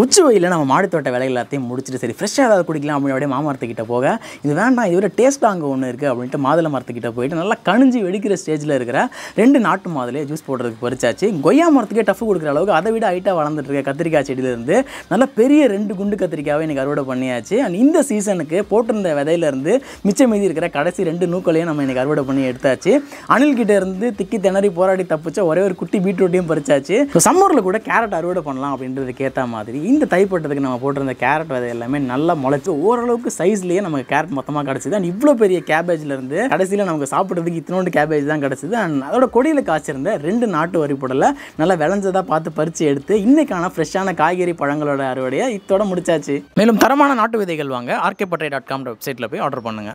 உச்சி வெயில் நம்ம மாடித்தோட்ட வேலை எல்லாத்தையும் முடிச்சுட்டு சரி ஃப்ரெஷ்ஷாக ஏதாவது குடிக்கலாம் அப்படின்னு அப்படியே மாமரத்துக்கிட்ட போக இது வேண்டாம் இதோட டேஸ்ட்டாக அங்கே ஒன்று இருக்குது அப்படின்ட்டு மாதுளை மரத்துக்கிட்ட போயிட்டு நல்லா கணிஞ்சு வெடிக்கிற ஸ்டேஜில் இருக்கிற ரெண்டு நாட்டு மாதுளை ஜூஸ் போடுறதுக்கு பறிச்சாச்சு கொய்யா மரத்துக்கே டஃப் கொடுக்குற அளவுக்கு அதை விட ஹைட்டாக வளர்ந்துட்டு இருக்க கத்திரிக்காய் செடியிலேருந்து நல்லா பெரிய ரெண்டு குண்டு கத்திரிக்காவை எனக்கு அறுவடை பண்ணியாச்சு அண்ட் இந்த சீசனுக்கு போட்டிருந்த விதையிலேருந்து மிச்சம் மீதி இருக்கிற கடைசி ரெண்டு நூக்களையும் நம்ம எனக்கு அறுவடை பண்ணி எடுத்தாச்சு அணில்கிட்ட இருந்து திக்கி திணறி போராடி தப்பிச்ச ஒரே ஒரு குட்டி பீட்ரூட்டையும் பறிச்சாச்சு ஸோ சம்மரில் கூட கேரட் அறுவடை பண்ணலாம் அப்படின்றதுக்கு ஏற்ற மாதிரி இந்த போட்டதுக்கு நம்ம போட்டிருந்த கேரட் விதை எல்லாமே நல்லா முளைச்சி ஓரளவுக்கு சைஸ்லேயே நமக்கு கேரட் மொத்தமாக கிடச்சிது அண்ட் இவ்வளோ பெரிய கேபேஜ்லேருந்து கடைசியில் நமக்கு சாப்பிட்றதுக்கு இத்தனோண்டு கேபேஜ் தான் கிடச்சிது அண்ட் அதோட கொடியில் காய்ச்சிருந்த ரெண்டு நாட்டு வரி நல்லா விளைஞ்சதாக பார்த்து பறித்து எடுத்து இன்றைக்கான ஃப்ரெஷ்ஷான காய்கறி பழங்களோட அறுவடையை இத்தோட முடிச்சாச்சு மேலும் தரமான நாட்டு விதைகள் வாங்க ஆர்கே டாட் காம் வெப்சைட்டில் போய் ஆர்டர் பண்ணுங்கள்